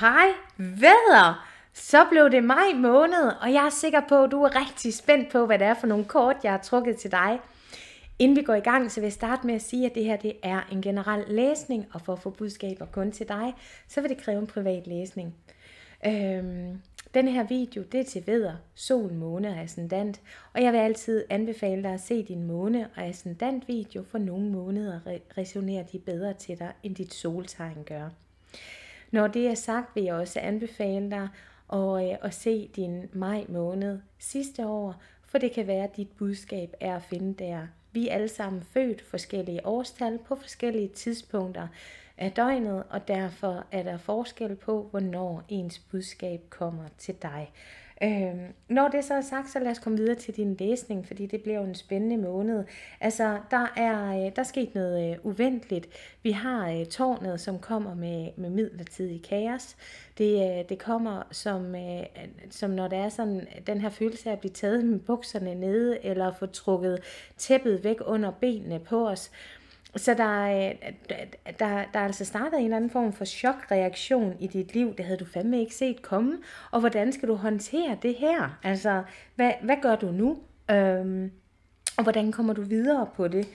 Hej, vædder! Så blev det maj måned, og jeg er sikker på, at du er rigtig spændt på, hvad det er for nogle kort, jeg har trukket til dig. Inden vi går i gang, så vil jeg starte med at sige, at det her det er en generel læsning, og for at få budskaber kun til dig, så vil det kræve en privat læsning. Øhm, den her video, det er til veder, sol, måne og ascendant, og jeg vil altid anbefale dig at se din måne og ascendant video, for nogle måneder resonerer de bedre til dig, end dit soltegn gør. Når det er sagt, vil jeg også anbefale dig at, øh, at se din maj måned sidste år, for det kan være, at dit budskab er at finde der. Vi er alle sammen født forskellige årstal på forskellige tidspunkter af døgnet, og derfor er der forskel på, hvornår ens budskab kommer til dig. Øh, når det så er sagt, så lad os komme videre til din læsning, fordi det bliver jo en spændende måned. Altså, der er, øh, der er sket noget øh, uventeligt. Vi har øh, tårnet, som kommer med, med midlertidig kaos. Det, øh, det kommer som, øh, som, når der er sådan den her følelse af at blive taget med bukserne nede, eller få trukket tæppet væk under benene på os. Øh, så der, øh, der, der er altså startet en eller anden form for chokreaktion i dit liv, det havde du fandme ikke set komme, og hvordan skal du håndtere det her? Altså, hvad, hvad gør du nu? Øhm, og hvordan kommer du videre på det?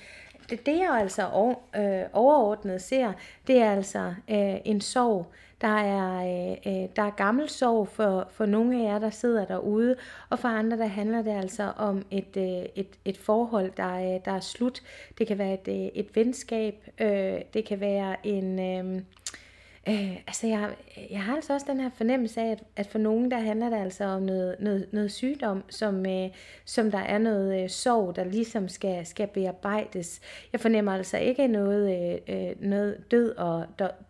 Det, det jeg altså over, øh, overordnet ser, det er altså øh, en sorg, der er, øh, øh, der er gammel sorg for, for nogle af jer, der sidder derude, og for andre, der handler det altså om et, øh, et, et forhold, der, øh, der er slut. Det kan være et, øh, et venskab, øh, det kan være en... Øh, Øh, altså jeg, jeg har altså også den her fornemmelse af, at, at for nogen der handler det altså om noget, noget, noget sygdom, som, øh, som der er noget øh, sorg, der ligesom skal, skal bearbejdes. Jeg fornemmer altså ikke noget, øh, øh noget død og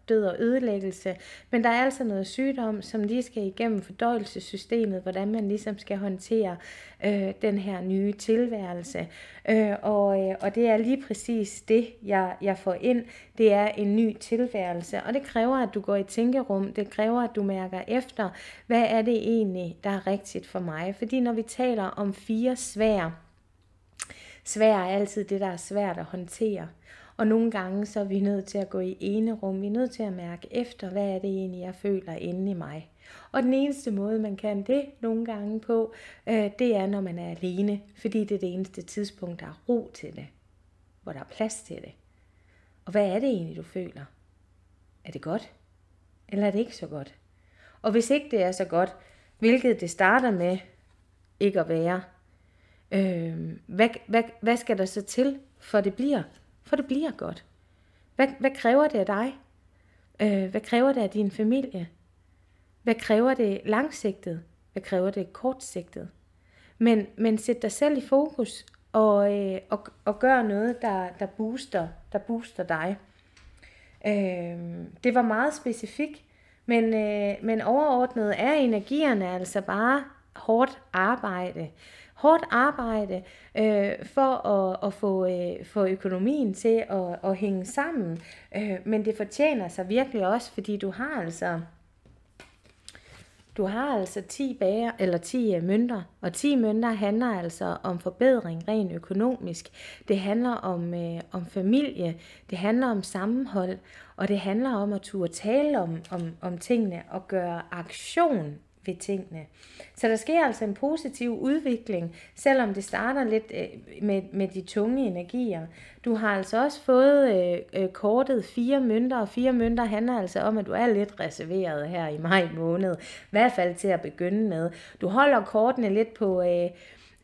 død og ødelæggelse. Men der er altså noget sygdom, som lige skal igennem fordøjelsessystemet, hvordan man ligesom skal håndtere øh, den her nye tilværelse. Øh, og, øh, og det er lige præcis det, jeg, jeg får ind. Det er en ny tilværelse, og det kræver, at du går i tænkerum. Det kræver, at du mærker efter, hvad er det egentlig, der er rigtigt for mig. Fordi når vi taler om fire svære, svær er altid det, der er svært at håndtere. Og nogle gange så er vi nødt til at gå i ene rum. Vi er nødt til at mærke efter, hvad er det egentlig, jeg føler inde i mig. Og den eneste måde, man kan det nogle gange på, øh, det er, når man er alene. Fordi det er det eneste tidspunkt, der er ro til det. Hvor der er plads til det. Og hvad er det egentlig, du føler? Er det godt? Eller er det ikke så godt? Og hvis ikke det er så godt, hvilket det starter med ikke at være, øh, hvad, hvad, hvad skal der så til, for det bliver for det bliver godt. Hvad, hvad kræver det af dig? Øh, hvad kræver det af din familie? Hvad kræver det langsigtet? Hvad kræver det kortsigtet? Men, men sæt dig selv i fokus og, øh, og, og gør noget, der, der, booster, der booster dig. Øh, det var meget specifikt, men, øh, men overordnet er energierne altså bare hårdt arbejde. Hårdt arbejde øh, for at, at få, øh, få økonomien til at, at hænge sammen. Øh, men det fortjener sig virkelig også, fordi du har altså du har altså 10 bager, eller 10 øh, mønter, og 10 mønter handler altså om forbedring rent økonomisk. Det handler om, øh, om familie, det handler om sammenhold, og det handler om at turde tale om, om, om tingene og gøre aktion ved tingene. Så der sker altså en positiv udvikling, selvom det starter lidt øh, med, med de tunge energier. Du har altså også fået øh, øh, kortet fire mønter, og fire mønter handler altså om, at du er lidt reserveret her i maj måned. I hvert fald til at begynde med. Du holder kortene lidt på... Øh,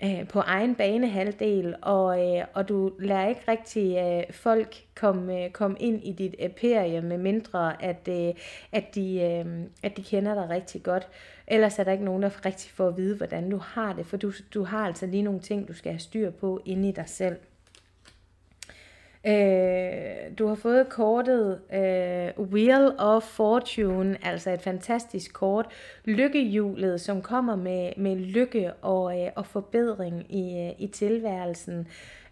Øh, på egen banehalvdel, og, øh, og du lader ikke rigtig øh, folk komme øh, kom ind i dit imperie, øh, med mindre at, øh, at, de, øh, at de kender dig rigtig godt. Ellers er der ikke nogen, der rigtig får at vide, hvordan du har det, for du, du har altså lige nogle ting, du skal have styr på inde i dig selv. Øh, du har fået kortet øh, Wheel of Fortune, altså et fantastisk kort. Lykkehjulet, som kommer med, med lykke og, øh, og forbedring i, øh, i tilværelsen.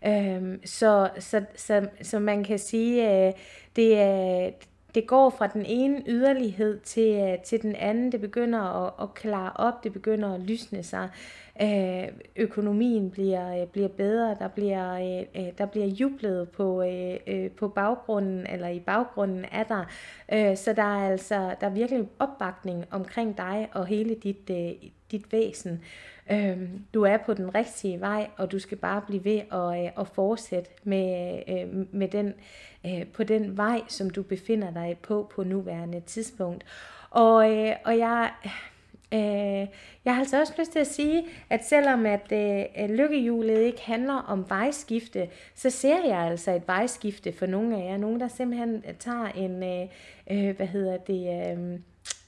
Øh, så, så, så, så man kan sige, øh, det, er, det går fra den ene yderlighed til, øh, til den anden. Det begynder at, at klare op, det begynder at lysne sig. Øh, økonomien bliver, øh, bliver bedre, der bliver, øh, øh, der bliver jublet på, øh, på baggrunden, eller i baggrunden er der. Øh, så der er altså der er virkelig opbakning omkring dig og hele dit, øh, dit væsen. Øhm, du er på den rigtige vej, og du skal bare blive ved at, øh, at fortsætte med, øh, med den, øh, på den vej, som du befinder dig på på nuværende tidspunkt. Og, øh, og jeg... Øh, jeg har altså også lyst til at sige, at selvom at øh, lykkehjulet ikke handler om vejskifte, så ser jeg altså et vejskifte for nogle af jer. Nogen, der simpelthen tager en, øh, øh hvad hedder det, øh,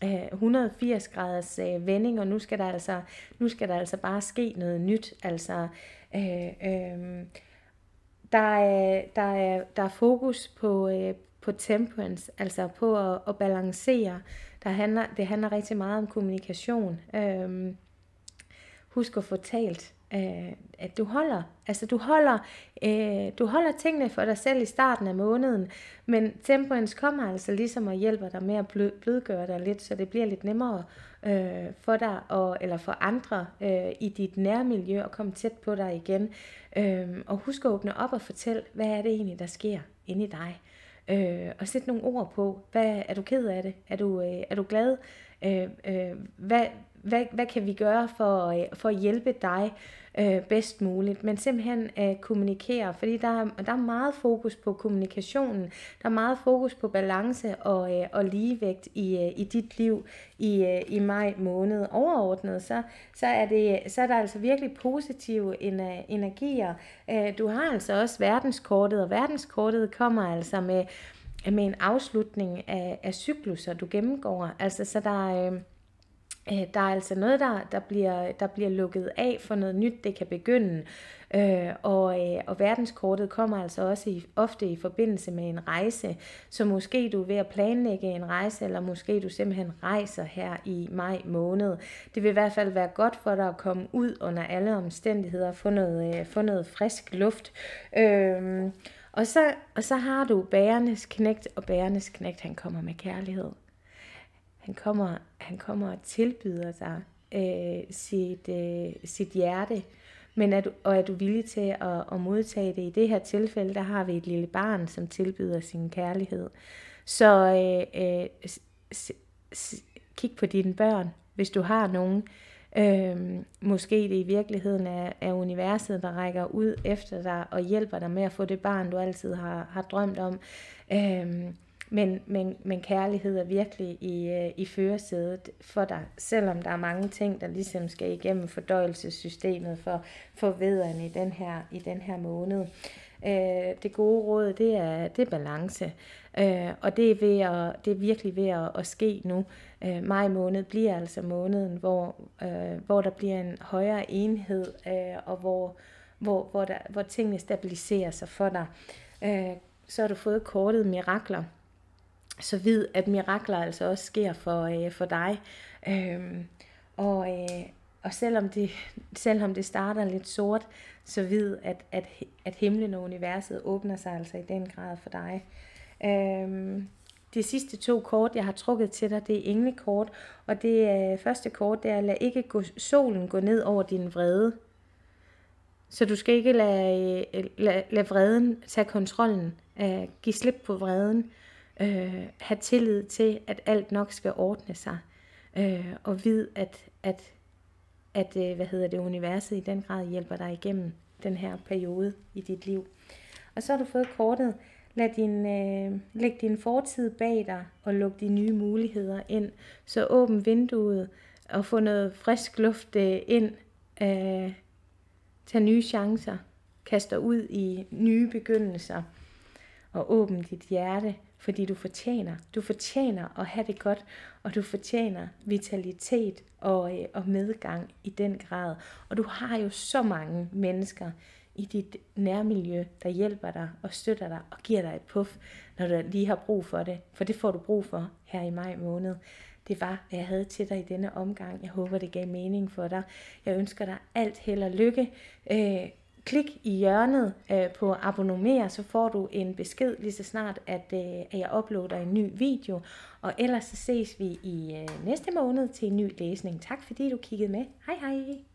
180 øh, graders øh, vending, og nu skal, der altså, nu skal der altså bare ske noget nyt. Altså, øh, øh, der, er, der, er, der er fokus på, øh, på temperance, altså på at, at balancere. Der handler, det handler rigtig meget om kommunikation. Øh, husk at få talt, øh, at du holder. Altså du holder, øh, du holder tingene for dig selv i starten af måneden, men temperance kommer altså ligesom og hjælper dig med at blødgøre dig lidt, så det bliver lidt nemmere øh, for dig og, eller for andre øh, i dit nærmiljø at komme tæt på dig igen. Øh, og husk at åbne op og fortæl, hvad er det egentlig, der sker inde i dig. Øh, og sætte nogle ord på, hvad er du ked af det? Er du, øh, er du glad? Øh, øh, hvad, hvad, hvad kan vi gøre for, øh, for at hjælpe dig øh, bedst muligt, men simpelthen øh, kommunikere, fordi der, der er meget fokus på kommunikationen, der er meget fokus på balance og, øh, og ligevægt i, øh, i dit liv i, øh, i maj måned. Overordnet, så, så, er det, så er der altså virkelig positive ener, energier. Øh, du har altså også verdenskortet, og verdenskortet kommer altså med, med en afslutning af, af cykluser, du gennemgår. Altså, så der, øh, øh, der er altså noget, der, der, bliver, der bliver lukket af for noget nyt, det kan begynde. Øh, og, øh, og verdenskortet kommer altså også i, ofte i forbindelse med en rejse, så måske du er ved at planlægge en rejse, eller måske du simpelthen rejser her i maj måned. Det vil i hvert fald være godt for dig at komme ud under alle omstændigheder og få noget, øh, få noget frisk luft. Øh, og så, og så har du bærenes knægt, og bærenes knægt, han kommer med kærlighed. Han kommer, han kommer og tilbyder dig øh, sit, øh, sit hjerte, men er du, og er du villig til at, at modtage det? I det her tilfælde, der har vi et lille barn, som tilbyder sin kærlighed. Så øh, øh, s- s- kig på dine børn, hvis du har nogen. Øh, måske det i virkeligheden er, er universet, der rækker ud efter dig og hjælper dig med at få det barn, du altid har, har drømt om. Øh, men, men, men kærlighed er virkelig i, øh, i førersædet for dig, selvom der er mange ting, der ligesom skal igennem fordøjelsessystemet for, for vederen i den her, i den her måned. Øh, det gode råd, det er, det er balance. Øh, og det er, ved at, det er virkelig ved at, at ske nu. Øh, maj måned bliver altså måneden, hvor, øh, hvor der bliver en højere enhed, øh, og hvor, hvor, hvor, der, hvor tingene stabiliserer sig for dig. Øh, så har du fået kortet mirakler så vid, at mirakler altså også sker for, øh, for dig. Øhm, og, øh, og selvom det, selvom det starter lidt sort, så vid, at, at, at himlen og universet åbner sig altså i den grad for dig. Øhm, de sidste to kort, jeg har trukket til dig, det er englekort, og det øh, første kort, det er, lad ikke gå, solen gå ned over din vrede. Så du skal ikke lade, lade, øh, lade vreden tage kontrollen. Øh, give slip på vreden øh, have tillid til, at alt nok skal ordne sig, øh, og vid, at, at, at øh, hvad hedder det, universet i den grad hjælper dig igennem den her periode i dit liv. Og så har du fået kortet, lad din, øh, læg din fortid bag dig, og luk de nye muligheder ind, så åbn vinduet, og få noget frisk luft øh, ind, øh, tag nye chancer, kast ud i nye begyndelser, og åbn dit hjerte, fordi du fortjener. Du fortjener at have det godt, og du fortjener vitalitet og, øh, og medgang i den grad. Og du har jo så mange mennesker i dit nærmiljø, der hjælper dig og støtter dig og giver dig et puff, når du lige har brug for det. For det får du brug for her i maj måned. Det var, hvad jeg havde til dig i denne omgang. Jeg håber, det gav mening for dig. Jeg ønsker dig alt held og lykke. Øh, klik i hjørnet øh, på abonnere, så får du en besked lige så snart, at, øh, at jeg uploader en ny video. Og ellers så ses vi i øh, næste måned til en ny læsning. Tak fordi du kiggede med. Hej hej!